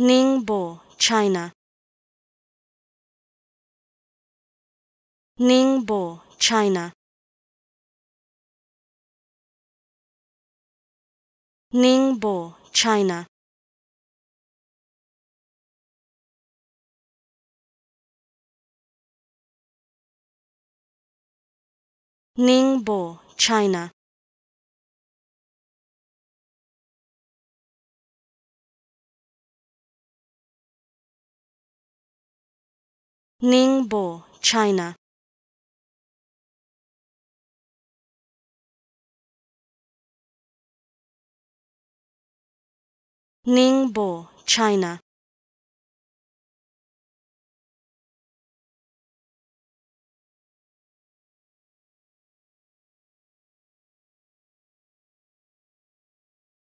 Ningbo, China. Ningbo, China. Ningbo, China. Ningbo, China. Ningbo, China. Ningbo, China.